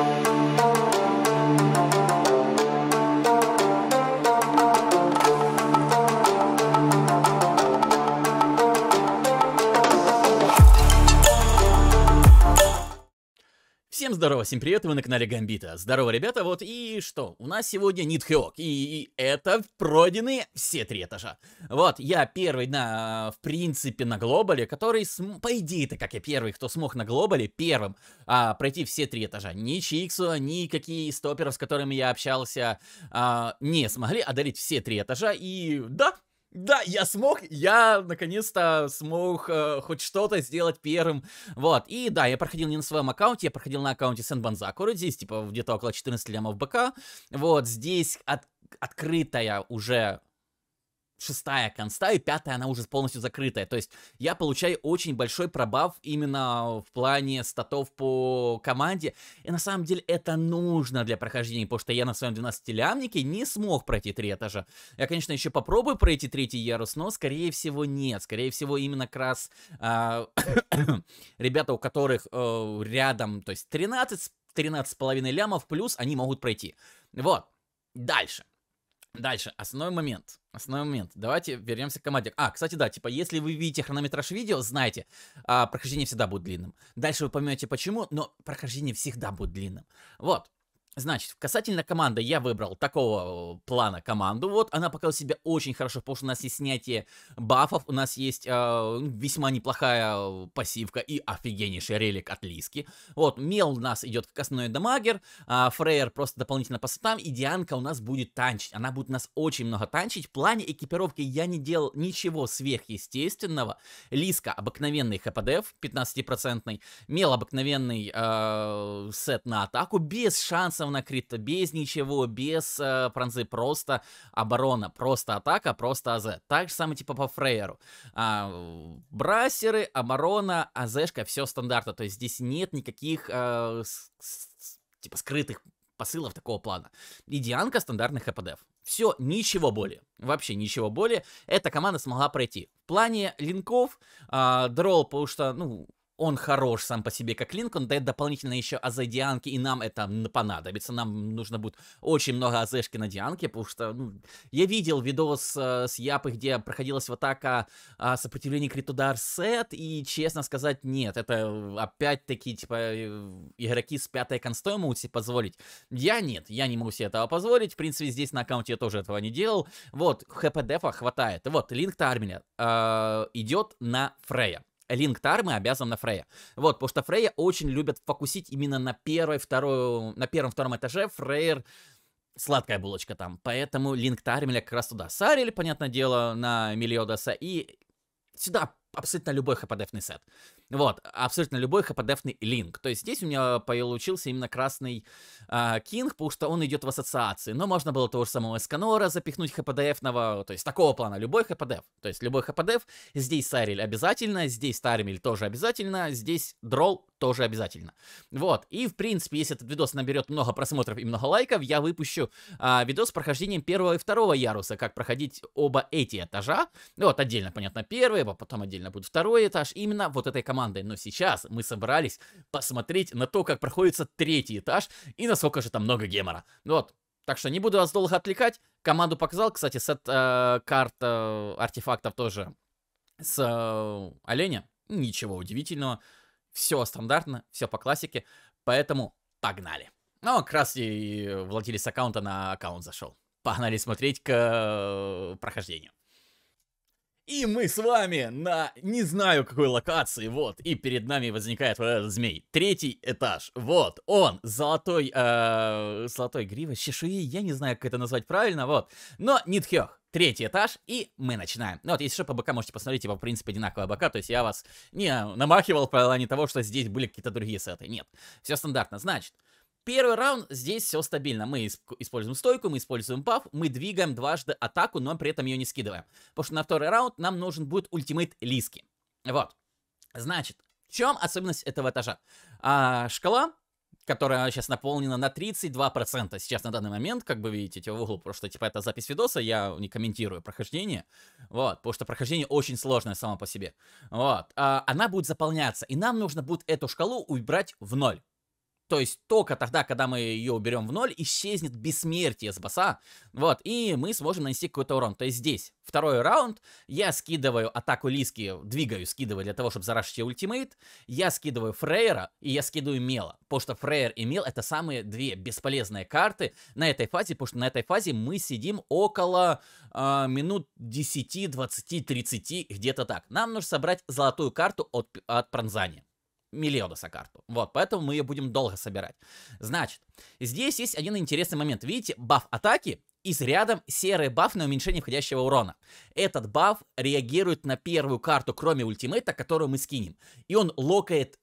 Thank you. Здорово, всем привет, вы на канале Гамбита. Здорово, ребята, вот и что? У нас сегодня Нитхеок, и, это пройдены все три этажа. Вот, я первый на, в принципе, на глобале, который, по идее-то, как я первый, кто смог на глобале первым а, пройти все три этажа. Ни Чиксу, ни какие стоперов, с которыми я общался, а, не смогли одолеть все три этажа, и да, да, я смог, я наконец-то смог э, хоть что-то сделать первым, вот, и да, я проходил не на своем аккаунте, я проходил на аккаунте Сенбанзакуры, здесь, типа, где-то около 14 лямов БК, вот, здесь от открытая уже шестая конста, и пятая она уже полностью закрытая. То есть я получаю очень большой пробав именно в плане статов по команде. И на самом деле это нужно для прохождения, потому что я на своем 12-лямнике не смог пройти три этажа. Я, конечно, еще попробую пройти третий ярус, но скорее всего нет. Скорее всего именно как раз э, ребята, у которых э, рядом, то есть 13, 13,5 лямов плюс, они могут пройти. Вот. Дальше. Дальше, основной момент. Основной момент. Давайте вернемся к команде. А, кстати, да, типа, если вы видите хронометраж видео, знайте, а, прохождение всегда будет длинным. Дальше вы поймете почему, но прохождение всегда будет длинным. Вот. Значит, касательно команды, я выбрал такого плана команду. Вот она показала себя очень хорошо, потому что у нас есть снятие бафов, у нас есть э, весьма неплохая пассивка и офигеннейший релик от Лиски. Вот, Мел у нас идет как основной дамагер, э, Фрейер просто дополнительно по сетам, и Дианка у нас будет танчить. Она будет нас очень много танчить. В плане экипировки я не делал ничего сверхъестественного. Лиска обыкновенный ХПДФ 15%, Мел обыкновенный э, сет на атаку, без шансов Ивановна, Крипто без ничего, без э, пронзы, просто оборона, просто атака, просто АЗ. Так же самое типа по Фрейеру. А, брасеры, оборона, АЗшка, все стандартно. То есть здесь нет никаких э, с, с, типа скрытых посылов такого плана. И Дианка стандартных ХПДФ. Все, ничего более. Вообще ничего более. Эта команда смогла пройти. В плане линков, э, дроу, потому что, ну, он хорош сам по себе как линк, он дает дополнительно еще азайдианки, и нам это понадобится, нам нужно будет очень много азешки на дианке, потому что ну, я видел видос э, с Япы, где проходилась вот атака э, а, сопротивления критудар сет, и честно сказать, нет, это опять-таки, типа, э, игроки с пятой констой могут себе позволить. Я нет, я не могу себе этого позволить, в принципе, здесь на аккаунте я тоже этого не делал, вот, хп дефа хватает, вот, линк Тармеля э, идет на Фрея линк Тармы обязан на Фрея. Вот, потому что Фрея очень любят фокусить именно на первой, второй, на первом, втором этаже. Фрейер сладкая булочка там, поэтому линк Тармеля как раз туда. Сарили, понятное дело, на Мелиодаса и сюда абсолютно любой хпдфный сет. Вот, абсолютно любой хпдфный линк. То есть здесь у меня получился именно красный э, а, кинг, потому что он идет в ассоциации. Но можно было того же самого эсканора запихнуть хпдфного, то есть такого плана, любой хпдф, То есть любой хпдф здесь Сариль обязательно, здесь Тармель тоже обязательно, здесь Дрол тоже обязательно. Вот, и в принципе, если этот видос наберет много просмотров и много лайков, я выпущу а, видос с прохождением первого и второго яруса, как проходить оба эти этажа. Ну, вот отдельно, понятно, первый, а потом отдельно будет второй этаж, именно вот этой командой. Но сейчас мы собрались посмотреть на то, как проходится третий этаж и насколько же там много гемора. Вот, так что не буду вас долго отвлекать. Команду показал, кстати, сет э, карт э, артефактов тоже с э, оленя. Ничего удивительного. Все стандартно, все по классике, поэтому погнали. Ну, как раз и владелец аккаунта на аккаунт зашел. Погнали смотреть к э, прохождению. И мы с вами на не знаю какой локации, вот, и перед нами возникает вот э, этот змей. Третий этаж, вот, он, золотой, э, золотой грива, чешуи, я не знаю, как это назвать правильно, вот. Но Нитхёх, третий этаж, и мы начинаем. Ну вот, если что, по бокам можете посмотреть, типа, в принципе, одинаковые бока, то есть я вас не намахивал по плане того, что здесь были какие-то другие сеты, нет. Все стандартно, значит, Первый раунд здесь все стабильно. Мы используем стойку, мы используем баф, мы двигаем дважды атаку, но при этом ее не скидываем. Потому что на второй раунд нам нужен будет ультимейт Лиски. Вот. Значит, в чем особенность этого этажа? А, шкала которая сейчас наполнена на 32% сейчас на данный момент, как бы видите, типа, в углу, потому что, типа, это запись видоса, я не комментирую прохождение, вот, потому что прохождение очень сложное само по себе, вот, а, она будет заполняться, и нам нужно будет эту шкалу убрать в ноль, то есть только тогда, когда мы ее уберем в ноль, исчезнет бессмертие с босса. Вот, и мы сможем нанести какой-то урон. То есть здесь второй раунд, я скидываю атаку Лиски, двигаю, скидываю для того, чтобы зарашить ее ультимейт, я скидываю Фрейера и я скидываю Мела, потому что Фрейер и Мел это самые две бесполезные карты на этой фазе, потому что на этой фазе мы сидим около э, минут 10, 20, 30, где-то так. Нам нужно собрать золотую карту от, от пронзания. Мелиодоса карту. Вот, поэтому мы ее будем долго собирать. Значит, здесь есть один интересный момент. Видите, баф атаки и с рядом серый баф на уменьшение входящего урона. Этот баф реагирует на первую карту, кроме ультимейта, которую мы скинем. И он локает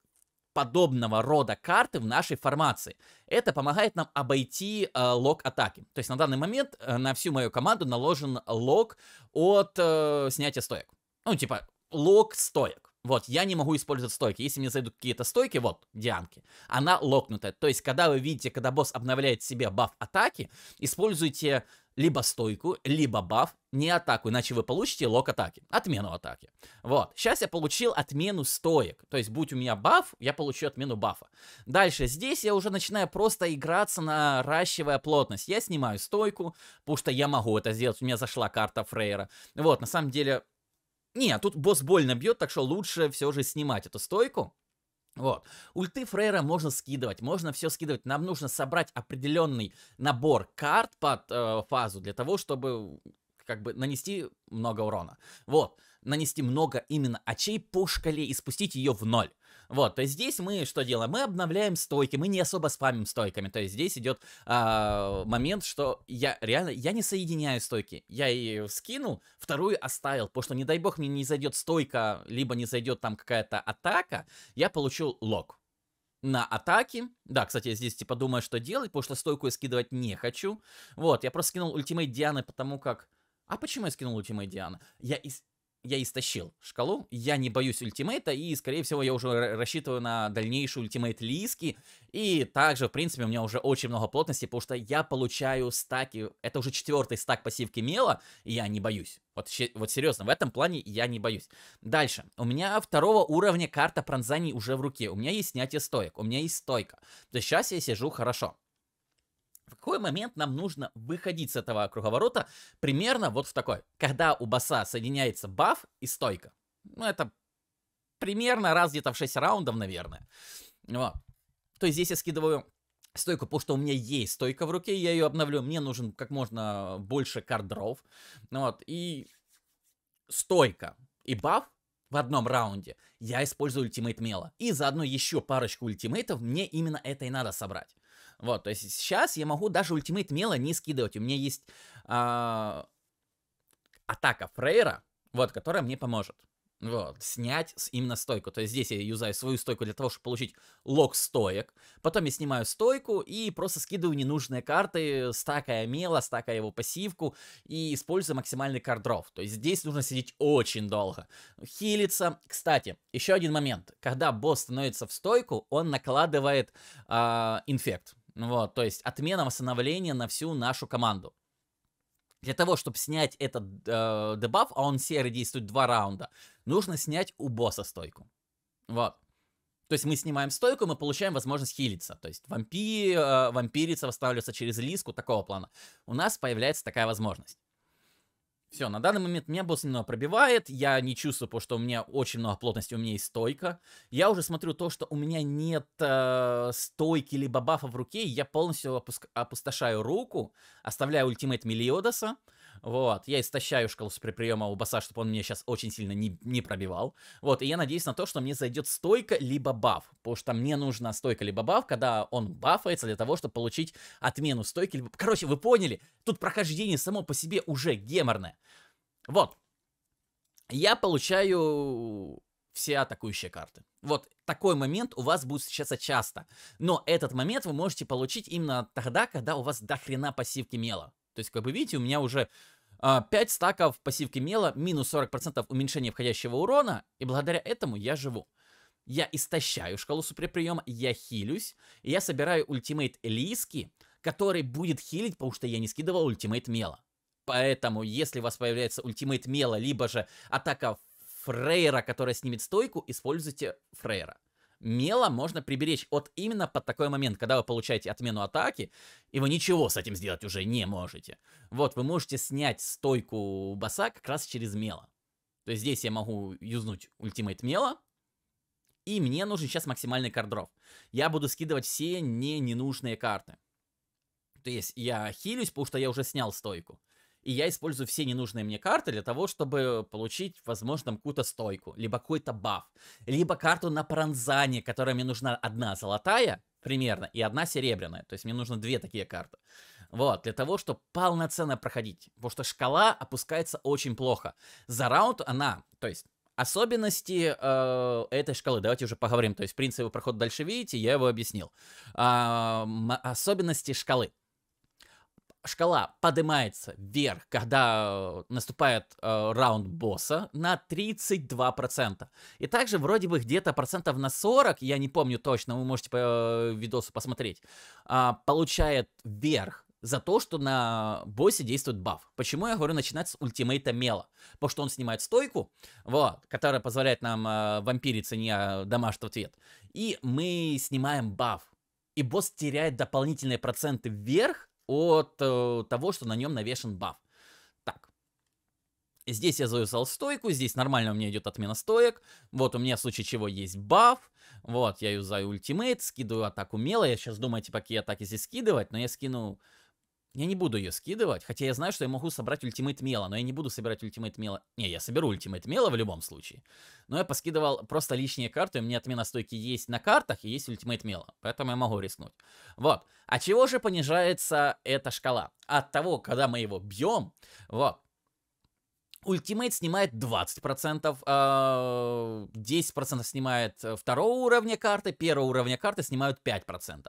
подобного рода карты в нашей формации. Это помогает нам обойти э, лог атаки. То есть на данный момент э, на всю мою команду наложен лог от э, снятия стоек. Ну, типа, лог стоек. Вот, я не могу использовать стойки. Если мне зайдут какие-то стойки, вот, дианки, она локнутая. То есть, когда вы видите, когда босс обновляет себе баф атаки, используйте либо стойку, либо баф, не атаку, иначе вы получите лок атаки, отмену атаки. Вот, сейчас я получил отмену стоек, то есть будь у меня баф, я получу отмену бафа. Дальше, здесь я уже начинаю просто играться, наращивая плотность. Я снимаю стойку, потому что я могу это сделать, у меня зашла карта Фрейра. Вот, на самом деле, не, а тут босс больно бьет, так что лучше все же снимать эту стойку. Вот. Ульты Фрейра можно скидывать, можно все скидывать. Нам нужно собрать определенный набор карт под э, фазу для того, чтобы как бы нанести много урона. Вот. Нанести много именно очей по шкале и спустить ее в ноль. Вот, то есть здесь мы что делаем? Мы обновляем стойки, мы не особо спамим стойками. То есть здесь идет а, момент, что я реально, я не соединяю стойки. Я и скинул, вторую оставил, потому что, не дай бог, мне не зайдет стойка, либо не зайдет там какая-то атака, я получил лог на атаке. Да, кстати, я здесь типа думаю, что делать, потому что стойку я скидывать не хочу. Вот, я просто скинул ультимейт Дианы, потому как... А почему я скинул ультимейт Дианы? Я из я истощил шкалу, я не боюсь ультимейта, и, скорее всего, я уже рассчитываю на дальнейший ультимейт Лиски, и также, в принципе, у меня уже очень много плотности, потому что я получаю стаки, это уже четвертый стак пассивки Мела, и я не боюсь. Вот, вот серьезно, в этом плане я не боюсь. Дальше. У меня второго уровня карта пронзаний уже в руке. У меня есть снятие стоек, у меня есть стойка. То есть сейчас я сижу хорошо. В какой момент нам нужно выходить с этого круговорота? Примерно вот в такой. Когда у босса соединяется баф и стойка. Ну, это примерно раз где-то в 6 раундов, наверное. Вот. То есть здесь я скидываю стойку, потому что у меня есть стойка в руке, я ее обновлю. Мне нужен как можно больше кардров. Ну вот. И стойка и баф в одном раунде. Я использую ультимейт Мела. И заодно еще парочку ультимейтов. Мне именно это и надо собрать. Вот, то есть сейчас я могу даже ультимейт Мела не скидывать. У меня есть э, атака Фрейра, вот, которая мне поможет. Вот, снять именно стойку. То есть здесь я юзаю свою стойку для того, чтобы получить лог стоек. Потом я снимаю стойку и просто скидываю ненужные карты, стакая мела, стакая его пассивку и использую максимальный кардров. То есть здесь нужно сидеть очень долго. Хилиться. Кстати, еще один момент. Когда босс становится в стойку, он накладывает э, инфект. Ну вот, то есть отмена восстановления на всю нашу команду. Для того, чтобы снять этот э, дебаф, а он серый действует два раунда, нужно снять у босса стойку. Вот. То есть мы снимаем стойку, мы получаем возможность хилиться. То есть вампи, э, вампирица восстанавливается через лиску, такого плана. У нас появляется такая возможность. Все, на данный момент меня босс немного пробивает, я не чувствую, потому что у меня очень много плотности, у меня есть стойка. Я уже смотрю то, что у меня нет э, стойки либо бафа в руке, я полностью опуск- опустошаю руку, оставляю ультимейт Мелиодаса, вот, я истощаю шкалу при приема у баса, чтобы он меня сейчас очень сильно не, не пробивал. Вот, и я надеюсь на то, что мне зайдет стойка либо баф, потому что мне нужна стойка либо баф, когда он бафается для того, чтобы получить отмену стойки. Либо... Короче, вы поняли, тут прохождение само по себе уже геморное. Вот, я получаю все атакующие карты. Вот такой момент у вас будет встречаться часто. Но этот момент вы можете получить именно тогда, когда у вас дохрена пассивки мела. То есть, как бы видите, у меня уже 5 а, стаков пассивки мела, минус 40% уменьшение входящего урона, и благодаря этому я живу. Я истощаю шкалу суперприема, я хилюсь, и я собираю ультимейт Лиски, который будет хилить, потому что я не скидывал ультимейт мела. Поэтому, если у вас появляется ультимейт мела, либо же атака Фрейра, которая снимет стойку, используйте Фрейра мела можно приберечь вот именно под такой момент, когда вы получаете отмену атаки, и вы ничего с этим сделать уже не можете. Вот, вы можете снять стойку босса как раз через мела. То есть здесь я могу юзнуть ультимейт мела, и мне нужен сейчас максимальный кардров. Я буду скидывать все не ненужные карты. То есть я хилюсь, потому что я уже снял стойку и я использую все ненужные мне карты для того, чтобы получить, возможно, какую-то стойку, либо какой-то баф, либо карту на пронзание, которая мне нужна одна золотая, примерно, и одна серебряная, то есть мне нужно две такие карты. Вот, для того, чтобы полноценно проходить, потому что шкала опускается очень плохо. За раунд она, то есть особенности э, этой шкалы. Давайте уже поговорим. То есть принцип прохода дальше видите, я его объяснил. Э, особенности шкалы шкала поднимается вверх, когда э, наступает э, раунд босса, на 32%. И также вроде бы где-то процентов на 40, я не помню точно, вы можете по э, видосу посмотреть, э, получает вверх за то, что на боссе действует баф. Почему я говорю начинать с ультимейта Мела? Потому что он снимает стойку, вот, которая позволяет нам э, вампириться не а, дамажит в ответ. И мы снимаем баф. И босс теряет дополнительные проценты вверх от э, того, что на нем навешен баф. Так. Здесь я завязал стойку, здесь нормально у меня идет отмена стоек. Вот у меня в случае чего есть баф. Вот, я юзаю ультимейт, скидываю атаку мела. Я сейчас думаю, типа, какие атаки здесь скидывать, но я скину я не буду ее скидывать, хотя я знаю, что я могу собрать ультимейт мела, но я не буду собирать ультимейт мела. Не, я соберу ультимейт мела в любом случае. Но я поскидывал просто лишние карты, у меня отмена стойки есть на картах и есть ультимейт мела, поэтому я могу рискнуть. Вот. А чего же понижается эта шкала? От того, когда мы его бьем, вот, Ультимейт снимает 20%, процентов. А, 10% снимает э, второго уровня карты, первого уровня карты снимают 5%.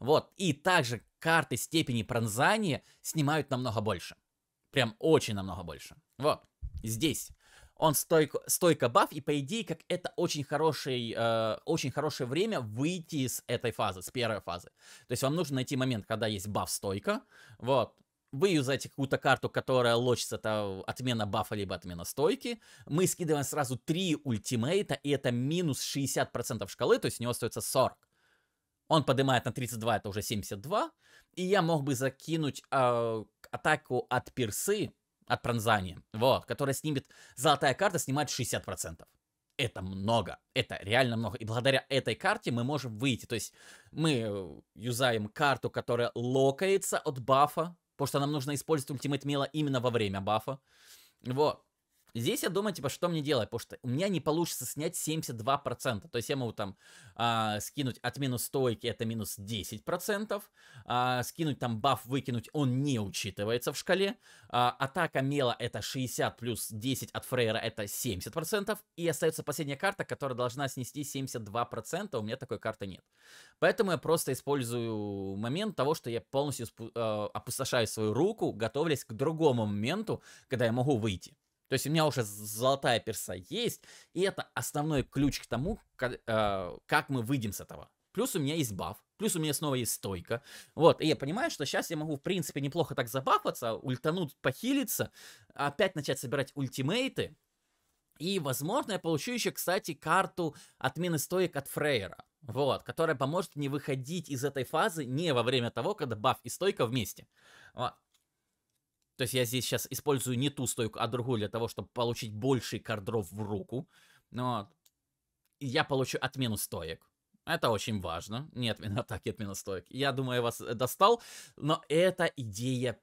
Вот. И также карты степени пронзания снимают намного больше. Прям очень намного больше. Вот. Здесь он стойко, стойко баф, и по идее, как это очень, хороший, э, очень хорошее время выйти из этой фазы, с первой фазы. То есть вам нужно найти момент, когда есть баф стойка, вот, вы юзаете какую-то карту, которая лочится, это отмена бафа, либо отмена стойки. Мы скидываем сразу 3 ультимейта, и это минус 60% шкалы, то есть у него остается 40. Он поднимает на 32, это уже 72. И я мог бы закинуть э, атаку от персы, от пронзания, вот, которая снимет, золотая карта снимает 60%. Это много, это реально много. И благодаря этой карте мы можем выйти. То есть мы э, юзаем карту, которая локается от бафа, Потому что нам нужно использовать ультимейт Мела именно во время бафа. Вот. Здесь я думаю, типа, что мне делать, потому что у меня не получится снять 72%. То есть я могу там а, скинуть от минус стойки, это минус 10%. А, скинуть там баф, выкинуть, он не учитывается в шкале. А, атака мела это 60 плюс 10 от фрейра это 70%. И остается последняя карта, которая должна снести 72%. У меня такой карты нет. Поэтому я просто использую момент того, что я полностью э, опустошаю свою руку, готовясь к другому моменту, когда я могу выйти. То есть у меня уже золотая перса есть, и это основной ключ к тому, как, э, как мы выйдем с этого. Плюс у меня есть баф, плюс у меня снова есть стойка. Вот, и я понимаю, что сейчас я могу, в принципе, неплохо так забафаться, ультануть, похилиться, опять начать собирать ультимейты. И, возможно, я получу еще, кстати, карту отмены стоек от Фрейера. Вот, которая поможет мне выходить из этой фазы не во время того, когда баф и стойка вместе. Вот. То есть я здесь сейчас использую не ту стойку, а другую для того, чтобы получить больший кардров в руку. Но я получу отмену стоек. Это очень важно. Не отмена атаки, отмена стоек. Я думаю, я вас э, достал. Но это идея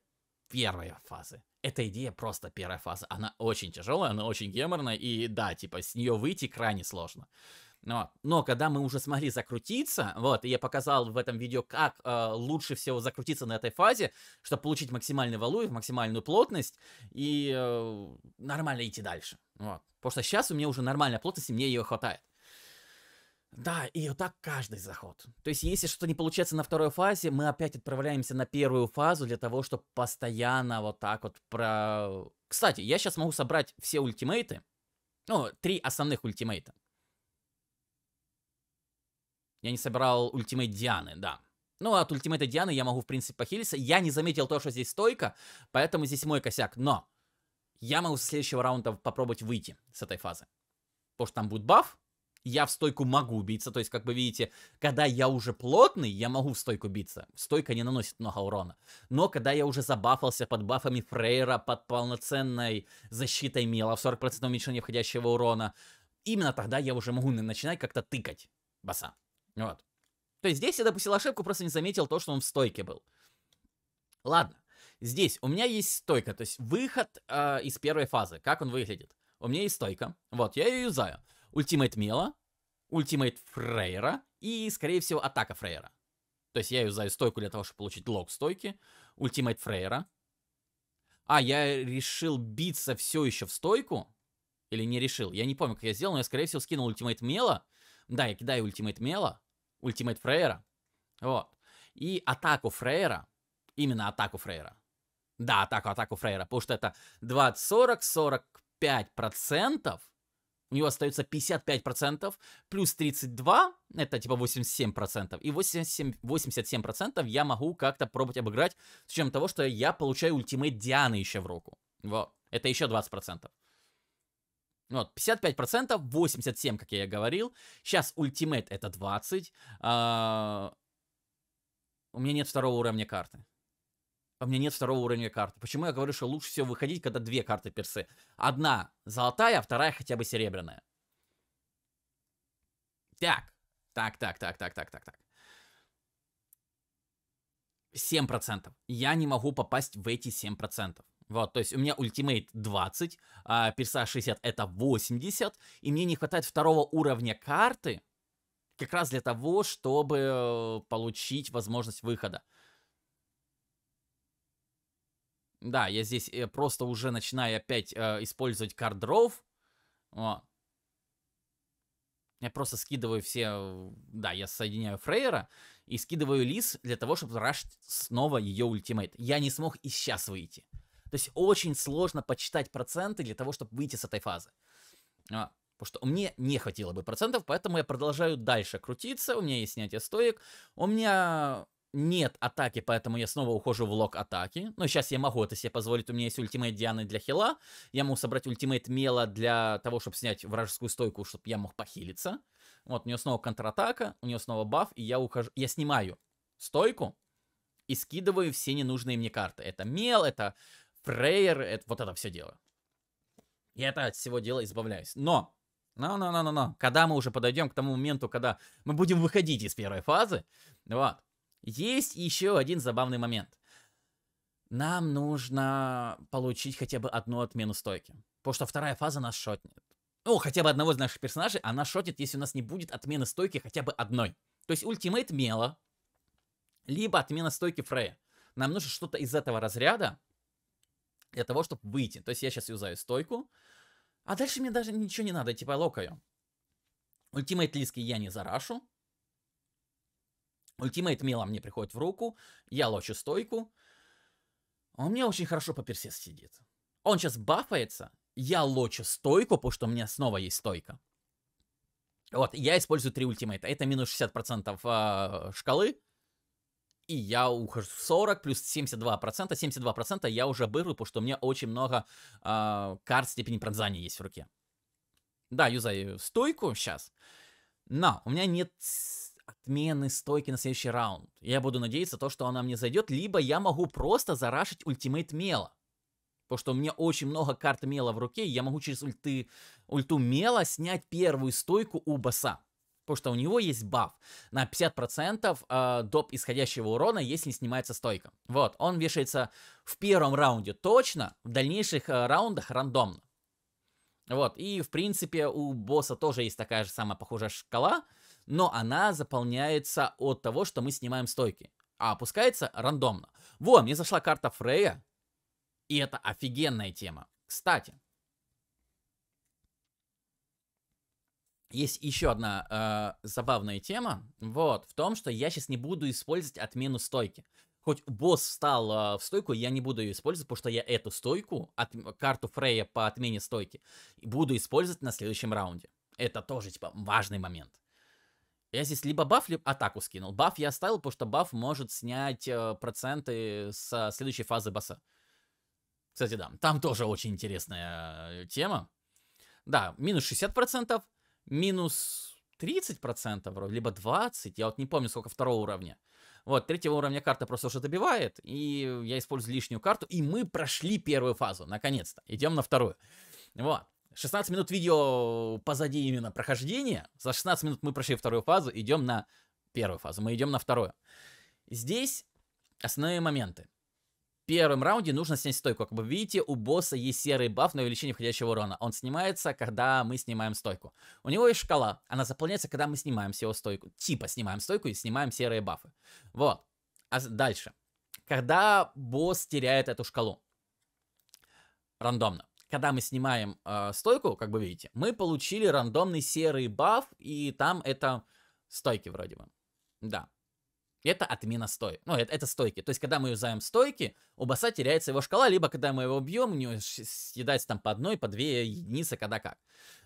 первой фазы. Эта идея просто первая фаза. Она очень тяжелая, она очень геморная. И да, типа, с нее выйти крайне сложно. Но, но когда мы уже смогли закрутиться, вот, и я показал в этом видео, как э, лучше всего закрутиться на этой фазе, чтобы получить максимальный валуев, максимальную плотность и э, нормально идти дальше. Вот. Потому что сейчас у меня уже нормальная плотность, и мне ее хватает. Да, и вот так каждый заход. То есть, если что не получается на второй фазе, мы опять отправляемся на первую фазу для того, чтобы постоянно вот так вот про... Кстати, я сейчас могу собрать все ультимейты, ну, три основных ультимейта. Я не собирал ультимейт Дианы, да. Ну, от ультимейта Дианы я могу, в принципе, похилиться. Я не заметил то, что здесь стойка, поэтому здесь мой косяк. Но я могу со следующего раунда попробовать выйти с этой фазы. Потому что там будет баф, я в стойку могу биться. То есть, как вы видите, когда я уже плотный, я могу в стойку биться. Стойка не наносит много урона. Но когда я уже забафался под бафами Фрейра, под полноценной защитой Мила в 40% уменьшения входящего урона, именно тогда я уже могу начинать как-то тыкать баса. Вот. То есть здесь я допустил ошибку, просто не заметил то, что он в стойке был. Ладно. Здесь у меня есть стойка, то есть выход э, из первой фазы. Как он выглядит? У меня есть стойка. Вот, я ее юзаю. Ультимейт Мела, ультимейт Фрейра и, скорее всего, атака Фрейра. То есть я юзаю стойку для того, чтобы получить лог стойки, ультимейт Фрейра. А, я решил биться все еще в стойку? Или не решил? Я не помню, как я сделал, но я, скорее всего, скинул ультимейт Мела. Да, я кидаю ультимейт Мела ультимейт Фрейера. Вот. И атаку Фрейера, именно атаку Фрейера. Да, атаку, атаку Фрейера, потому что это 20-40, 45%. У него остается 55%, плюс 32, это типа 87%. И 87%, 87% я могу как-то пробовать обыграть, с учетом того, что я получаю ультимейт Дианы еще в руку. Вот. Это еще 20%. Ну вот, 55%, 87, как я и говорил. Сейчас ультимейт это 20. А... У меня нет второго уровня карты. У меня нет второго уровня карты. Почему я говорю, что лучше всего выходить, когда две карты персы? Одна золотая, а вторая хотя бы серебряная. Так, так, так, так, так, так, так, так. 7%. Я не могу попасть в эти 7%. Вот, то есть у меня ультимейт 20, а персаж 60 это 80, и мне не хватает второго уровня карты, как раз для того, чтобы получить возможность выхода. Да, я здесь э, просто уже начинаю опять э, использовать кардров. Я просто скидываю все... Э, да, я соединяю Фрейера и скидываю Лис для того, чтобы рашить снова ее ультимейт. Я не смог и сейчас выйти. То есть очень сложно почитать проценты для того, чтобы выйти с этой фазы. А, потому что мне не хватило бы процентов, поэтому я продолжаю дальше крутиться. У меня есть снятие стоек. У меня нет атаки, поэтому я снова ухожу в лог атаки. Но ну, сейчас я могу это себе позволить. У меня есть ультимейт Дианы для хила. Я могу собрать ультимейт Мела для того, чтобы снять вражескую стойку, чтобы я мог похилиться. Вот, у него снова контратака, у него снова баф, и я ухожу... Я снимаю стойку и скидываю все ненужные мне карты. Это Мел, это Фрейер, это, вот это все дело. Я это от всего дела избавляюсь. Но, но, но, но, но, но, когда мы уже подойдем к тому моменту, когда мы будем выходить из первой фазы, вот, есть еще один забавный момент. Нам нужно получить хотя бы одну отмену стойки. Потому что вторая фаза нас шотнет. Ну, хотя бы одного из наших персонажей она шотит, если у нас не будет отмены стойки хотя бы одной. То есть ультимейт Мела, либо отмена стойки Фрея. Нам нужно что-то из этого разряда, для того, чтобы выйти. То есть я сейчас юзаю стойку, а дальше мне даже ничего не надо, типа локаю. Ультимейт лиски я не зарашу. Ультимейт мила мне приходит в руку, я лочу стойку. Он мне очень хорошо по персес сидит. Он сейчас бафается, я лочу стойку, потому что у меня снова есть стойка. Вот, я использую три ультимейта. Это минус 60% а, шкалы, и я ухожу в 40 плюс 72%. 72% я уже беру, потому что у меня очень много э, карт степени пронзания есть в руке. Да, юзаю стойку сейчас, но у меня нет отмены стойки на следующий раунд. Я буду надеяться, то, что она мне зайдет, либо я могу просто зарашить ультимейт мела. Потому что у меня очень много карт мела в руке, и я могу через ульты, ульту мела снять первую стойку у босса. Потому что у него есть баф на 50% э, а, доп исходящего урона, если снимается стойка. Вот, он вешается в первом раунде точно, в дальнейших э, раундах рандомно. Вот, и в принципе у босса тоже есть такая же самая похожая шкала, но она заполняется от того, что мы снимаем стойки, а опускается рандомно. Во, мне зашла карта Фрея, и это офигенная тема. Кстати, есть еще одна э, забавная тема, вот, в том, что я сейчас не буду использовать отмену стойки. Хоть босс встал э, в стойку, я не буду ее использовать, потому что я эту стойку, от, карту Фрея по отмене стойки, буду использовать на следующем раунде. Это тоже, типа, важный момент. Я здесь либо баф, либо атаку скинул. Баф я оставил, потому что баф может снять э, проценты со следующей фазы босса. Кстати, да, там тоже очень интересная тема. Да, минус 60%, минус 30%, либо 20%, я вот не помню, сколько второго уровня. Вот, третьего уровня карта просто уже добивает, и я использую лишнюю карту, и мы прошли первую фазу, наконец-то. Идем на вторую. Вот. 16 минут видео позади именно прохождения. За 16 минут мы прошли вторую фазу, идем на первую фазу, мы идем на вторую. Здесь основные моменты первом раунде нужно снять стойку. Как вы видите, у босса есть серый баф на увеличение входящего урона. Он снимается, когда мы снимаем стойку. У него есть шкала. Она заполняется, когда мы снимаем его стойку. Типа снимаем стойку и снимаем серые бафы. Вот. А дальше. Когда босс теряет эту шкалу. Рандомно. Когда мы снимаем э, стойку, как вы видите, мы получили рандомный серый баф, и там это стойки вроде бы. Да. Это отмена стой. Ну, это, это стойки. То есть, когда мы юзаем стойки, у босса теряется его шкала, либо когда мы его бьем, у него съедается там по одной, по две единицы, когда как.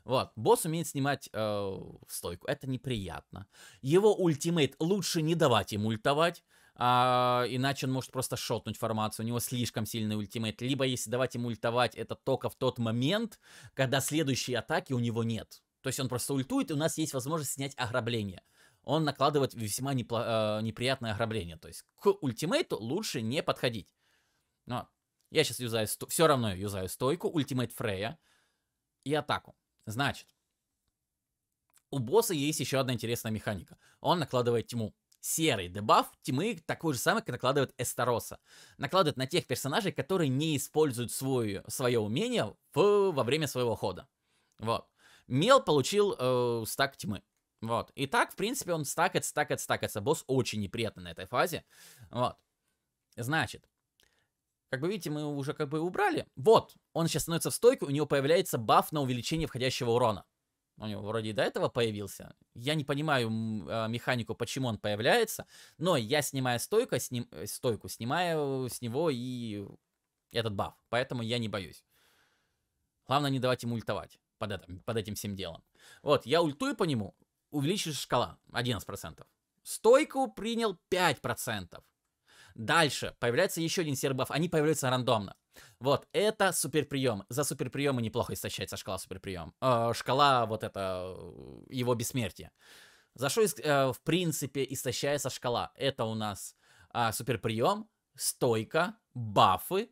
Вот. Босс умеет снимать э, стойку. Это неприятно. Его ультимейт лучше не давать ему ультовать. А, иначе он может просто шотнуть формацию, у него слишком сильный ультимейт. Либо если давать ему ультовать, это только в тот момент, когда следующей атаки у него нет. То есть он просто ультует, и у нас есть возможность снять ограбление он накладывает весьма непло- э, неприятное ограбление. То есть к ультимейту лучше не подходить. Но ну я сейчас юзаю, сто... все равно юзаю стойку, ультимейт Фрея и атаку. Значит, у босса есть еще одна интересная механика. Он накладывает тьму. Серый дебаф тьмы такой же самый, как накладывает Эстароса. Накладывает на тех персонажей, которые не используют свой, свое умение в, во время своего хода. Вот. Мел получил э, стак тьмы. Вот. И так, в принципе, он стакается, стакается, стакается. Босс очень неприятно на этой фазе. Вот. Значит, как бы видите, мы его уже как бы убрали. Вот, он сейчас становится в стойку, у него появляется баф на увеличение входящего урона. У него вроде и до этого появился. Я не понимаю э, механику, почему он появляется, но я снимаю стойку, сним, э, стойку, снимаю с него и этот баф. Поэтому я не боюсь. Главное не давать ему ультовать под, это, под этим всем делом. Вот, я ультую по нему, увеличилась шкала 11%. Стойку принял 5%. Дальше появляется еще один сербов, они появляются рандомно. Вот, это суперприем. За суперприемы неплохо истощается шкала суперприем. Э, шкала вот это, э, его бессмертие. За что, э, в принципе, истощается шкала? Это у нас э, суперприем, стойка, бафы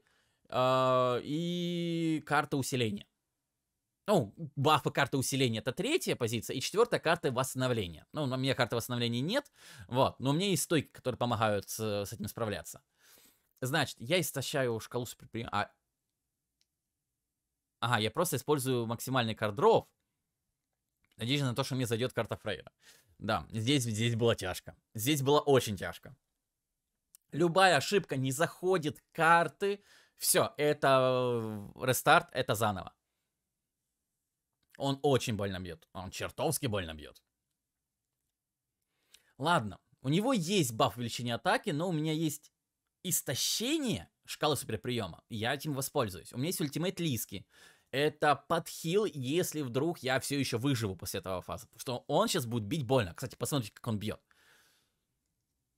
э, и карта усиления ну, бафы карты усиления это третья позиция, и четвертая карта восстановления. Ну, у меня карты восстановления нет, вот, но у меня есть стойки, которые помогают с, с этим справляться. Значит, я истощаю шкалу суперприема. Ага, я просто использую максимальный кардров. Надеюсь на то, что мне зайдет карта Фрейра. Да, здесь, здесь была тяжко. Здесь было очень тяжко. Любая ошибка не заходит карты. Все, это э, рестарт, это заново. Он очень больно бьет. Он чертовски больно бьет. Ладно, у него есть баф величине атаки, но у меня есть истощение шкалы суперприема. Я этим воспользуюсь. У меня есть ультимейт Лиски. Это подхил, если вдруг я все еще выживу после этого фаза, Потому что он сейчас будет бить больно. Кстати, посмотрите, как он бьет.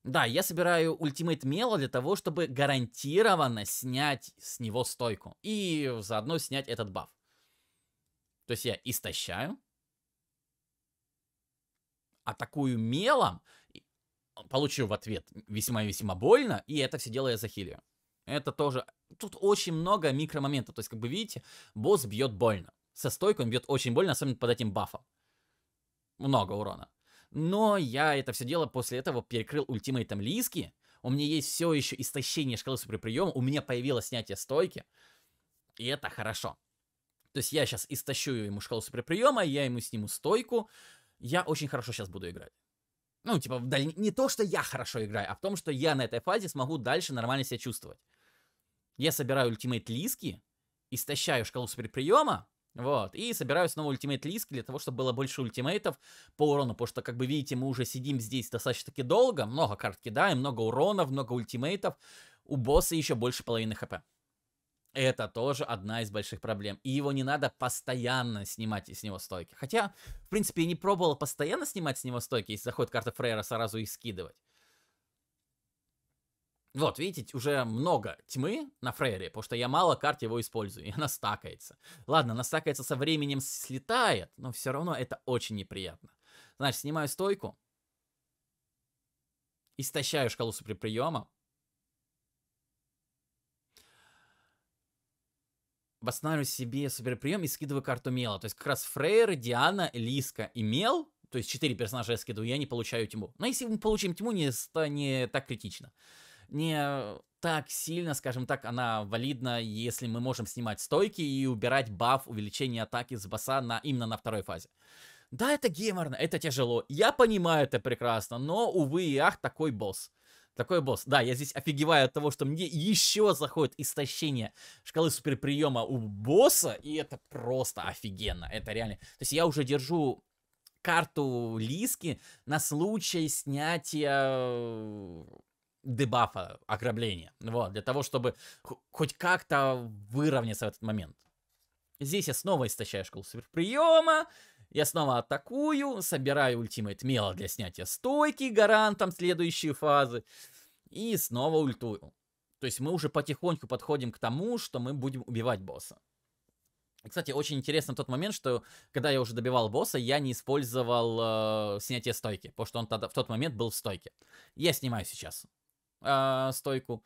Да, я собираю ультимейт Мела для того, чтобы гарантированно снять с него стойку. И заодно снять этот баф. То есть я истощаю, атакую мелом, а, получу в ответ весьма-весьма больно, и это все дело я захилию. Это тоже... Тут очень много микромоментов. То есть, как бы видите, босс бьет больно. Со стойкой он бьет очень больно, особенно под этим бафом. Много урона. Но я это все дело после этого перекрыл ультимейтом Лиски. У меня есть все еще истощение шкалы суперприема. У меня появилось снятие стойки. И это хорошо. То есть я сейчас истощу ему шкалу суперприема, я ему сниму стойку. Я очень хорошо сейчас буду играть. Ну, типа, в вдаль... не то, что я хорошо играю, а в том, что я на этой фазе смогу дальше нормально себя чувствовать. Я собираю ультимейт Лиски, истощаю шкалу суперприема, вот, и собираю снова ультимейт Лиски для того, чтобы было больше ультимейтов по урону, потому что, как бы видите, мы уже сидим здесь достаточно-таки долго, много карт кидаем, много урона, много ультимейтов, у босса еще больше половины хп. Это тоже одна из больших проблем. И его не надо постоянно снимать с него стойки. Хотя, в принципе, я не пробовал постоянно снимать с него стойки, если заходит карта Фрейра, сразу их скидывать. Вот, видите, уже много тьмы на Фрейре, потому что я мало карт его использую, и она стакается. Ладно, она стакается со временем, слетает, но все равно это очень неприятно. Значит, снимаю стойку, истощаю шкалу при приема, восстанавливаю себе суперприем и скидываю карту Мела. То есть как раз Фрейер, Диана, Лиска и Мел, то есть 4 персонажа я скидываю, я не получаю тьму. Но если мы получим тьму, не, не так критично. Не так сильно, скажем так, она валидна, если мы можем снимать стойки и убирать баф увеличения атаки с босса на, именно на второй фазе. Да, это геймерно, это тяжело. Я понимаю это прекрасно, но, увы и ах, такой босс. Такой босс. Да, я здесь офигеваю от того, что мне еще заходит истощение шкалы суперприема у босса, и это просто офигенно. Это реально. То есть я уже держу карту Лиски на случай снятия э, дебафа, ограбления. Вот, для того, чтобы хоть как-то выровняться в этот момент. Здесь я снова истощаю шкалу суперприема. Я снова атакую, собираю ультимейт Мела для снятия стойки гарантом следующей фазы. И снова ультую. То есть мы уже потихоньку подходим к тому, что мы будем убивать босса. Кстати, очень интересно тот момент, что когда я уже добивал босса, я не использовал э, снятие стойки, потому что он тогда, в тот момент был в стойке. Я снимаю сейчас э, стойку,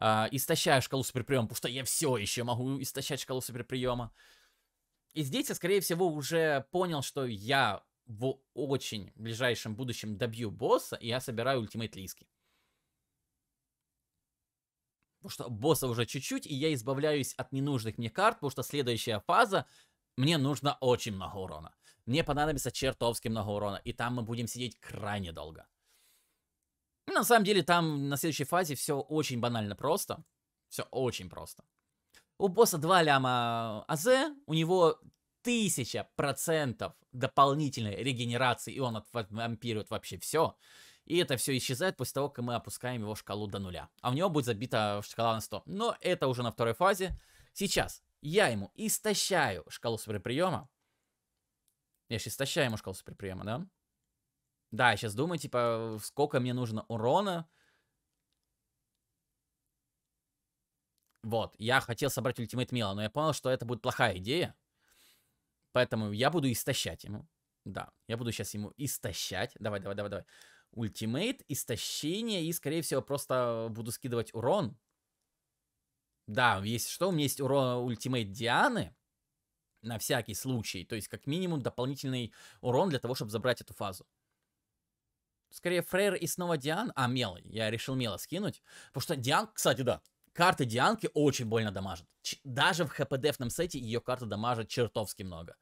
э, истощаю шкалу суперприема, потому что я все еще могу истощать шкалу суперприема. И здесь я, скорее всего, уже понял, что я в очень ближайшем будущем добью босса, и я собираю ультимейт Лиски. Потому что босса уже чуть-чуть, и я избавляюсь от ненужных мне карт, потому что следующая фаза, мне нужно очень много урона. Мне понадобится чертовски много урона, и там мы будем сидеть крайне долго. на самом деле там на следующей фазе все очень банально просто. Все очень просто. У босса 2 ляма АЗ, а у него 1000% дополнительной регенерации, и он отвампирует вообще все. И это все исчезает после того, как мы опускаем его шкалу до нуля. А у него будет забита шкала на 100. Но это уже на второй фазе. Сейчас я ему истощаю шкалу суперприема. Я сейчас истощаю ему шкалу суперприема, да? Да, я сейчас думаю, типа, сколько мне нужно урона, Вот, я хотел собрать ультимейт Мила, но я понял, что это будет плохая идея. Поэтому я буду истощать ему. Да, я буду сейчас ему истощать. Давай, давай, давай, давай. Ультимейт, истощение и, скорее всего, просто буду скидывать урон. Да, есть что, у меня есть урон ультимейт Дианы на всякий случай. То есть, как минимум, дополнительный урон для того, чтобы забрать эту фазу. Скорее, Фрейр и снова Диан. А, Мел. Я решил Мела скинуть. Потому что Диан, кстати, да карты Дианки очень больно дамажат. Ч- даже в хпдфном сете ее карты дамажат чертовски много.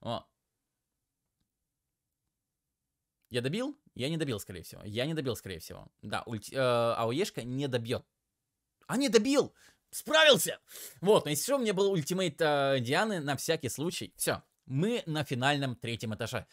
О. Я добил? Я не добил, скорее всего. Я не добил, скорее всего. Да, ульти, э, АОЕшка не добьет. А не добил! Справился! Вот, но если что, у меня был ультимейт э, Дианы на всякий случай. Все, мы на финальном третьем этаже.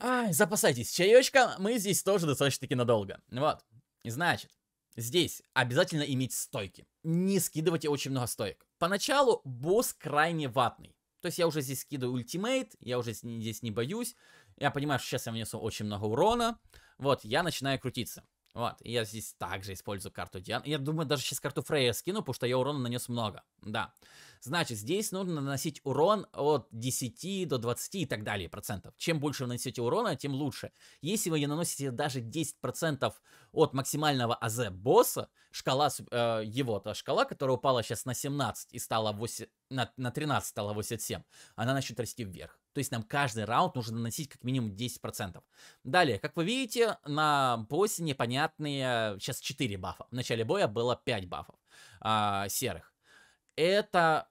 Ай, запасайтесь чаечка, мы здесь тоже достаточно-таки надолго. Вот, значит, Здесь обязательно иметь стойки. Не скидывайте очень много стоек. Поначалу босс крайне ватный. То есть я уже здесь скидываю ультимейт, я уже здесь не боюсь. Я понимаю, что сейчас я внесу очень много урона. Вот, я начинаю крутиться. Вот, и я здесь также использую карту Диан. Я думаю, даже сейчас карту Фрея скину, потому что я урона нанес много. Да. Значит, здесь нужно наносить урон от 10 до 20 и так далее процентов. Чем больше вы наносите урона, тем лучше. Если вы не наносите даже 10 процентов от максимального АЗ босса, шкала э, его, то шкала, которая упала сейчас на 17 и стала 8, на, на 13 стала 87, она начнет расти вверх. То есть нам каждый раунд нужно наносить как минимум 10%. Далее, как вы видите, на боссе непонятные э, сейчас 4 бафа. В начале боя было 5 бафов а, серых. Это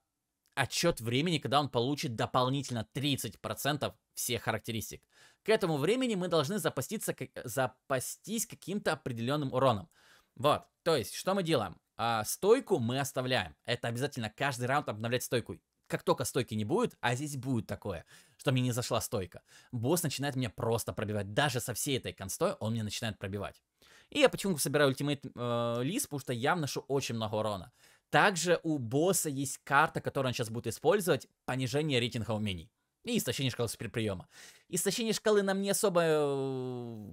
отчет времени, когда он получит дополнительно 30% всех характеристик. К этому времени мы должны запаститься, запастись каким-то определенным уроном. Вот, то есть, что мы делаем? А, стойку мы оставляем. Это обязательно каждый раунд обновлять стойку как только стойки не будет, а здесь будет такое, что мне не зашла стойка, босс начинает меня просто пробивать. Даже со всей этой констой он мне начинает пробивать. И я почему то собираю ультимейт э, лис, потому что я вношу очень много урона. Также у босса есть карта, которую он сейчас будет использовать, понижение рейтинга умений. И истощение шкалы суперприема. Истощение шкалы нам не особо э,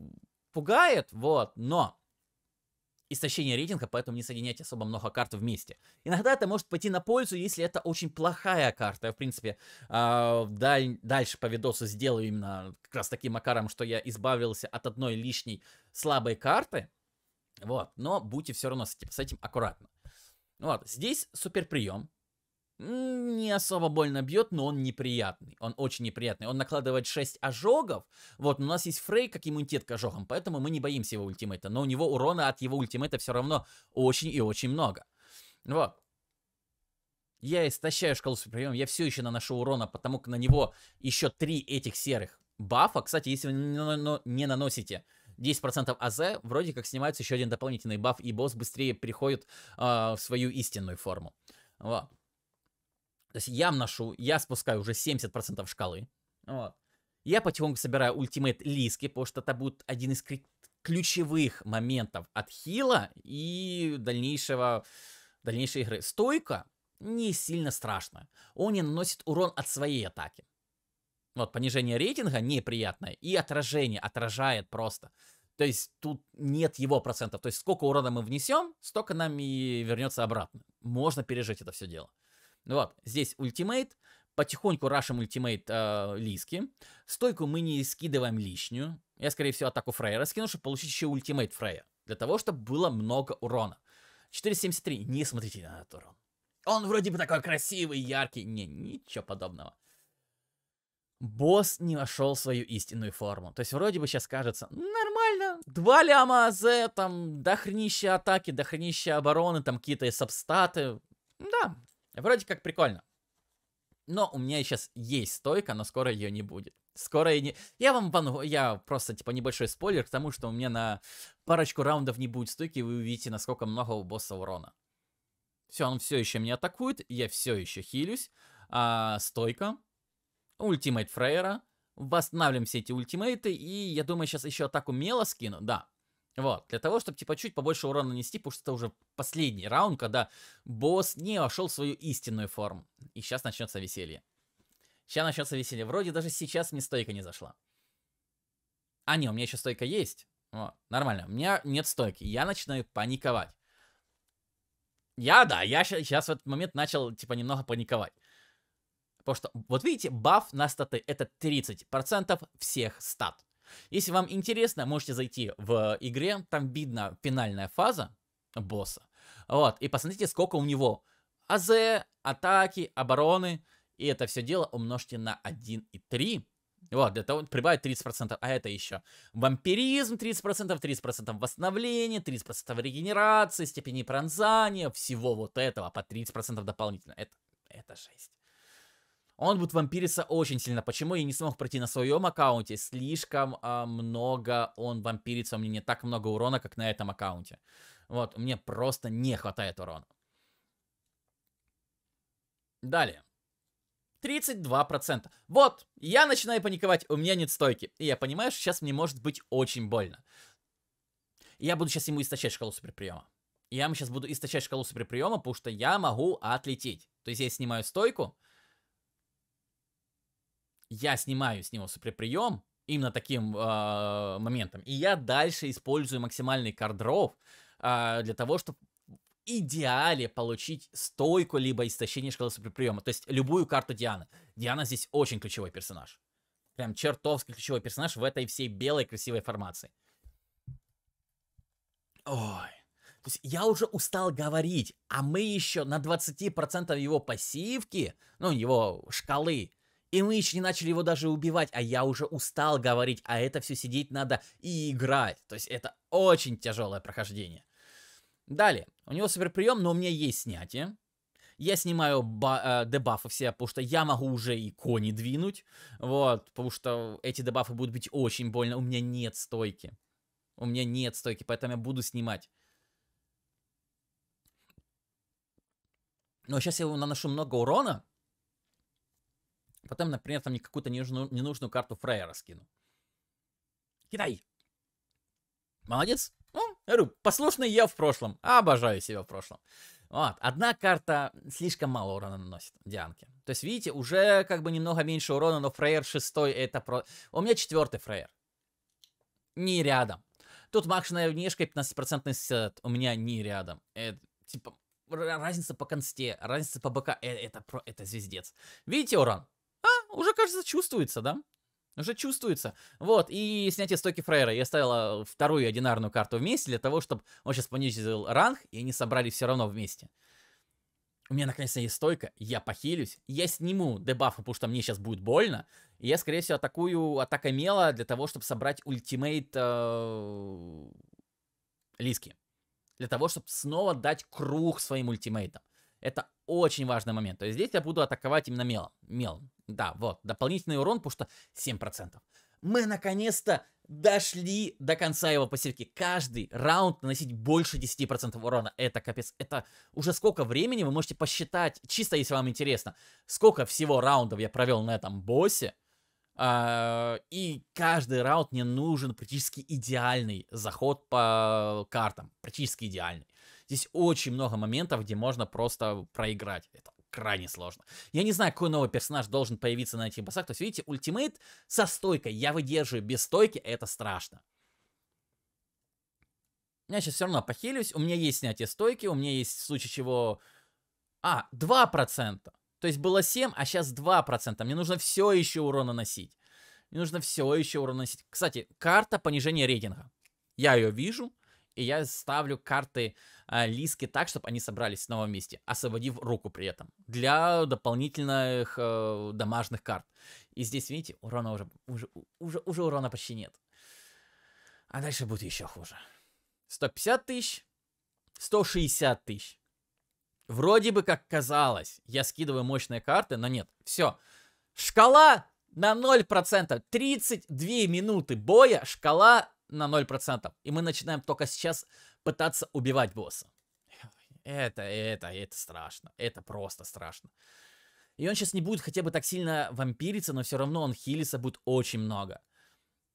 пугает, вот, но истощение рейтинга, поэтому не соединяйте особо много карт вместе. Иногда это может пойти на пользу, если это очень плохая карта. Я, в принципе, э, даль, дальше по видосу сделаю именно как раз таким макаром, что я избавился от одной лишней слабой карты. Вот, но будьте все равно с этим, с этим аккуратно. Вот, здесь супер прием не особо больно бьет, но он неприятный. Он очень неприятный. Он накладывает 6 ожогов. Вот, у нас есть Фрей как иммунитет к ожогам, поэтому мы не боимся его ультимейта. Но у него урона от его ультимейта все равно очень и очень много. Вот. Я истощаю шкалу суперприема, я все еще наношу урона, потому как на него еще три этих серых бафа. Кстати, если вы не наносите 10% АЗ, вроде как снимается еще один дополнительный баф, и босс быстрее приходит э, в свою истинную форму. Вот. То есть я вношу, я спускаю уже 70% шкалы. Вот. Я потихоньку собираю ультимейт Лиски, потому что это будет один из ключевых моментов от хила и дальнейшего, дальнейшей игры. Стойка не сильно страшно. Он не наносит урон от своей атаки. Вот, понижение рейтинга неприятное, и отражение отражает просто. То есть тут нет его процентов. То есть сколько урона мы внесем, столько нам и вернется обратно. Можно пережить это все дело. Ну вот, здесь ультимейт, потихоньку рашим ультимейт э, Лиски. Стойку мы не скидываем лишнюю. Я, скорее всего, атаку Фрея раскину, чтобы получить еще ультимейт Фрея. Для того, чтобы было много урона. 473. Не смотрите на этот урон. Он вроде бы такой красивый, яркий. Не, ничего подобного. Босс не нашел свою истинную форму. То есть вроде бы сейчас кажется, нормально, два ляма АЗ, там, дохренища атаки, дохренища обороны, там какие-то сабстаты. Да, Вроде как прикольно. Но у меня сейчас есть стойка, но скоро ее не будет. Скоро и не... Я вам... Я просто, типа, небольшой спойлер к тому, что у меня на парочку раундов не будет стойки, и вы увидите, насколько много у босса урона. Все, он все еще меня атакует, я все еще хилюсь. А, стойка. Ультимейт Фрейера. Восстанавливаем все эти ультимейты, и я думаю, сейчас еще атаку Мела скину, да. Вот, для того, чтобы, типа, чуть побольше урона нанести, потому что это уже последний раунд, когда босс не вошел в свою истинную форму. И сейчас начнется веселье. Сейчас начнется веселье. Вроде даже сейчас мне стойка не зашла. А, не, у меня еще стойка есть. О, нормально, у меня нет стойки. Я начинаю паниковать. Я, да, я сейчас в этот момент начал, типа, немного паниковать. Потому что, вот видите, баф на статы это 30% всех стат. Если вам интересно, можете зайти в э, игре, там видно финальная фаза босса. Вот, и посмотрите, сколько у него АЗ, атаки, обороны. И это все дело умножьте на 1,3. Вот, для того, прибавить 30%, а это еще вампиризм 30%, 30% восстановления, 30% регенерации, степени пронзания, всего вот этого по 30% дополнительно. Это, это жесть. Он будет вампириться очень сильно. Почему я не смог пройти на своем аккаунте? Слишком э, много он вампирится. У меня не так много урона, как на этом аккаунте. Вот, мне просто не хватает урона. Далее. 32%. Вот, я начинаю паниковать, у меня нет стойки. И я понимаю, что сейчас мне может быть очень больно. Я буду сейчас ему истощать шкалу суперприема. Я ему сейчас буду истощать шкалу суперприема, потому что я могу отлететь. То есть я снимаю стойку, я снимаю с него суперприем, именно таким э, моментом, и я дальше использую максимальный кардров э, а, для того, чтобы идеале получить стойку либо истощение шкалы суперприема. То есть любую карту Дианы. Диана здесь очень ключевой персонаж. Прям чертовски ключевой персонаж в этой всей белой красивой формации. Ой. То есть я уже устал говорить, а мы еще на 20% его пассивки, ну, его шкалы, и мы еще не начали его даже убивать, а я уже устал говорить, а это все сидеть надо и играть. То есть это очень тяжелое прохождение. Далее. У него суперприем, но у меня есть снятие. Я снимаю э, дебафы все, потому что я могу уже и кони двинуть. Вот, потому что эти дебафы будут быть очень больно. У меня нет стойки. У меня нет стойки, поэтому я буду снимать. Но сейчас я его наношу много урона. Потом, например, там мне какую-то ненужную, ненужную карту Фрейя раскину. Китай. Молодец. Ну, я говорю, послушный я в прошлом. Обожаю себя в прошлом. Вот. Одна карта слишком мало урона наносит Дианке. То есть, видите, уже как бы немного меньше урона, но фрейер шестой это про... У меня четвертый фрейер. Не рядом. Тут макшная внешка 15% сет. У меня не рядом. Это, типа, разница по консте, разница по БК. Э, это, это, это звездец. Видите урон? уже, кажется, чувствуется, да? Уже чувствуется. Вот, и снятие стойки Фрейра. Я ставила вторую одинарную карту вместе для того, чтобы он сейчас понизил ранг, и они собрали все равно вместе. У меня наконец-то есть стойка, я похилюсь, я сниму дебафы, потому что мне сейчас будет больно. И я, скорее всего, атакую атака Мела для того, чтобы собрать ультимейт э... Лиски. Для того, чтобы снова дать круг своим ультимейтам. Это очень важный момент. То есть здесь я буду атаковать именно мелом. Мелом. Да, вот. Дополнительный урон, потому что 7%. Мы наконец-то дошли до конца его посевки. Каждый раунд наносить больше 10% урона. Это капец. Это уже сколько времени вы можете посчитать, чисто если вам интересно, сколько всего раундов я провел на этом боссе. А, и каждый раунд мне нужен практически идеальный заход по картам. Практически идеальный. Здесь очень много моментов, где можно просто проиграть. Это крайне сложно. Я не знаю, какой новый персонаж должен появиться на этих боссах. То есть, видите, ультимейт со стойкой. Я выдерживаю без стойки, это страшно. Я сейчас все равно похилюсь. У меня есть снятие стойки, у меня есть в случае чего... А, 2%. То есть было 7, а сейчас 2%. Мне нужно все еще урона носить. Мне нужно все еще урон носить. Кстати, карта понижения рейтинга. Я ее вижу, и я ставлю карты лиски а, так, чтобы они собрались снова вместе, освободив руку при этом для дополнительных э, домашних карт. И здесь, видите, урона уже, уже, уже, уже урона почти нет. А дальше будет еще хуже. 150 тысяч, 160 тысяч. Вроде бы как казалось, я скидываю мощные карты, но нет. Все. Шкала на 0%. 32 минуты боя, шкала на 0%. И мы начинаем только сейчас пытаться убивать босса. Это, это, это страшно. Это просто страшно. И он сейчас не будет хотя бы так сильно вампириться, но все равно он хилиться будет очень много.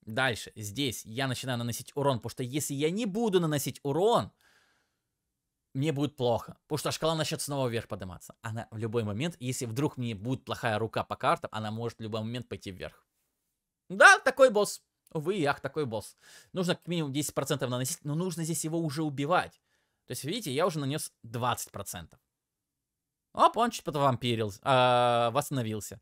Дальше, здесь я начинаю наносить урон, потому что если я не буду наносить урон, мне будет плохо, потому что шкала начнет снова вверх подниматься. Она в любой момент, если вдруг мне будет плохая рука по картам, она может в любой момент пойти вверх. Да, такой босс. Увы, ах, такой босс. Нужно как минимум 10% наносить, но нужно здесь его уже убивать. То есть, видите, я уже нанес 20%. Оп, он чуть подвампирил, э, а, восстановился.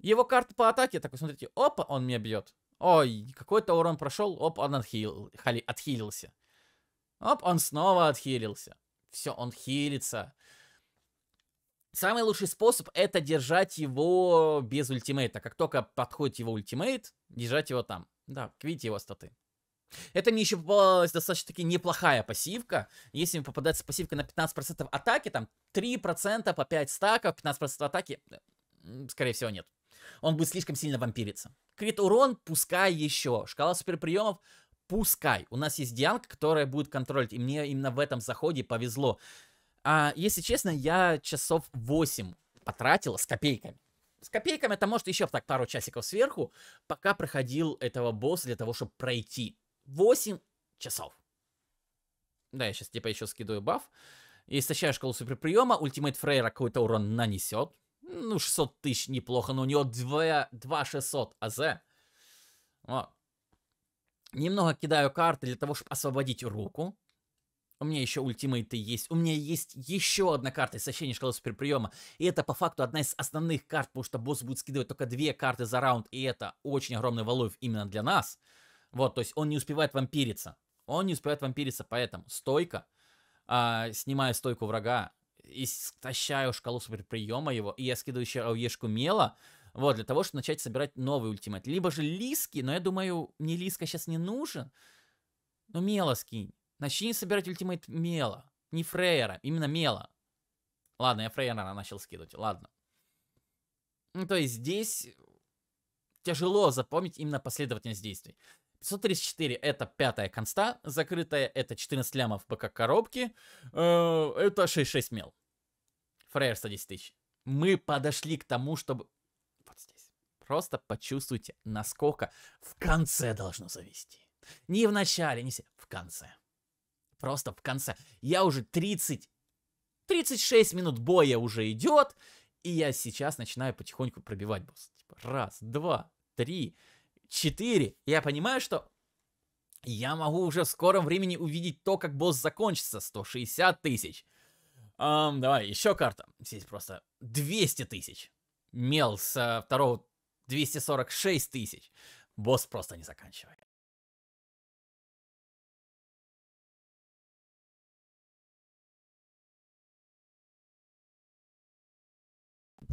Его карта по атаке, так, смотрите, опа, он меня бьет. Ой, какой-то урон прошел, оп, он отхил, хали, отхилился. Оп, он снова отхилился. Все, он хилится. Самый лучший способ это держать его без ультимейта. Как только подходит его ультимейт, держать его там. Да, видите его статы. Это мне еще попалась достаточно-таки неплохая пассивка. Если мне попадается пассивка на 15% атаки, там 3% по 5 стаков, 15% атаки, э, скорее всего, нет. Он будет слишком сильно вампириться. Крит урон, пускай еще. Шкала суперприемов, пускай. У нас есть Дианка, которая будет контролить. И мне именно в этом заходе повезло. А, если честно, я часов 8 потратила с копейками с копейками, там, может, еще так пару часиков сверху, пока проходил этого босса для того, чтобы пройти. 8 часов. Да, я сейчас типа еще скидываю баф. И истощаю школу суперприема, ультимейт Фрейра какой-то урон нанесет. Ну, 600 тысяч неплохо, но у него 2, 2 600 АЗ. Вот. Немного кидаю карты для того, чтобы освободить руку у меня еще ультимейты есть, у меня есть еще одна карта из ощущения шкалы суперприема, и это по факту одна из основных карт, потому что босс будет скидывать только две карты за раунд, и это очень огромный валуев именно для нас. Вот, то есть он не успевает вампириться, он не успевает вампириться, поэтому стойка, а, снимая стойку врага, и тащаю шкалу суперприема его, и я скидываю еще ауешку мела, вот, для того, чтобы начать собирать новый ультимейт. Либо же Лиски, но я думаю, мне Лиска сейчас не нужен. Ну, мело скинь. Начни собирать ультимейт Мела. Не Фрейера, именно Мела. Ладно, я Фрейера начал скидывать, ладно. Ну, то есть здесь тяжело запомнить именно последовательность действий. 534 это пятая конста, закрытая это 14 лямов БК коробки, э, это 6-6 мел. Фрейер 110 тысяч. Мы подошли к тому, чтобы... Вот здесь. Просто почувствуйте, насколько в конце должно завести. Не в начале, не в конце. Просто в конце. Я уже 30... 36 минут боя уже идет, и я сейчас начинаю потихоньку пробивать босса. Типа раз, два, три, четыре. Я понимаю, что я могу уже в скором времени увидеть то, как босс закончится. 160 тысяч. Um, давай, еще карта. Здесь просто 200 тысяч. Мел с второго 246 тысяч. Босс просто не заканчивает.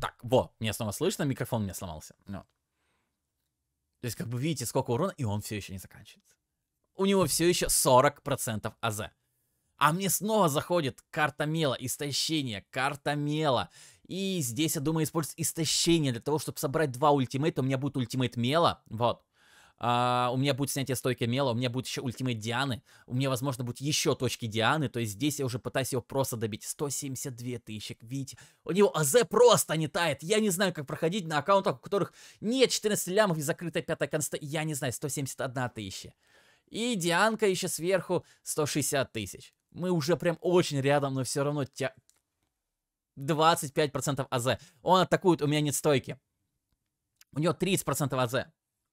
Так, во, мне снова слышно, микрофон мне сломался. Ну вот. То есть, как бы видите, сколько урона, и он все еще не заканчивается. У него все еще 40% АЗ. А мне снова заходит карта мела, истощение, карта мела. И здесь, я думаю, использовать истощение для того, чтобы собрать два ультимейта. У меня будет ультимейт мела, вот. А, у меня будет снятие стойки мела, у меня будет еще ультимейт Дианы, у меня, возможно, будет еще точки Дианы, то есть здесь я уже пытаюсь его просто добить. 172 тысячи, видите, у него АЗ просто не тает, я не знаю, как проходить на аккаунтах, у которых нет 14 лямов и закрытая пятая конста, я не знаю, 171 тысяча. И Дианка еще сверху 160 тысяч. Мы уже прям очень рядом, но все равно тя... 25% АЗ. Он атакует, у меня нет стойки. У него 30% АЗ.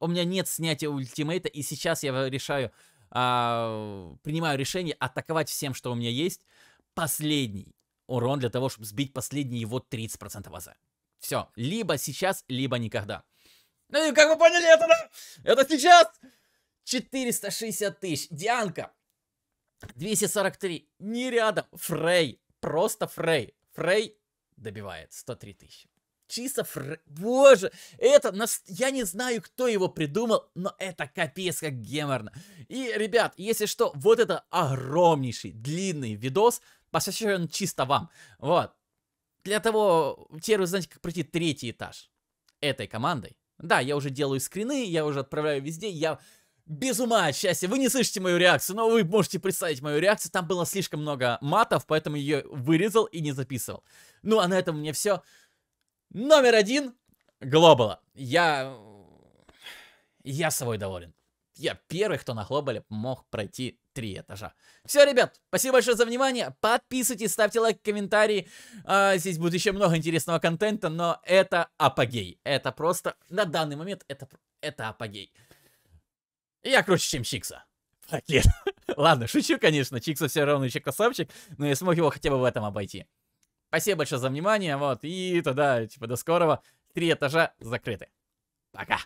У меня нет снятия ультимейта, и сейчас я решаю, а, принимаю решение атаковать всем, что у меня есть, последний урон для того, чтобы сбить последний его 30% АЗ. Все. Либо сейчас, либо никогда. Ну и как вы поняли, это, это сейчас 460 тысяч. Дианка 243. Не рядом. Фрей. Просто Фрей. Фрей добивает 103 тысячи. Чисто фр... Боже, это... Нас... Я не знаю, кто его придумал, но это капец как геморно. И, ребят, если что, вот это огромнейший, длинный видос, посвящен чисто вам. Вот. Для того, теперь вы знаете, как пройти третий этаж этой командой. Да, я уже делаю скрины, я уже отправляю везде, я без ума от счастья. Вы не слышите мою реакцию, но вы можете представить мою реакцию. Там было слишком много матов, поэтому ее вырезал и не записывал. Ну, а на этом у меня все. Номер один. Глобала. Я... Я собой доволен. Я первый, кто на Глобале мог пройти три этажа. Все, ребят, спасибо большое за внимание. Подписывайтесь, ставьте лайк, комментарии. А, здесь будет еще много интересного контента, но это апогей. Это просто... На данный момент это, это апогей. Я круче, чем Чикса. Ладно, шучу, конечно. Чикса все равно еще красавчик, но я смог его хотя бы в этом обойти. Спасибо большое за внимание, вот, и тогда, типа, до скорого. Три этажа закрыты. Пока.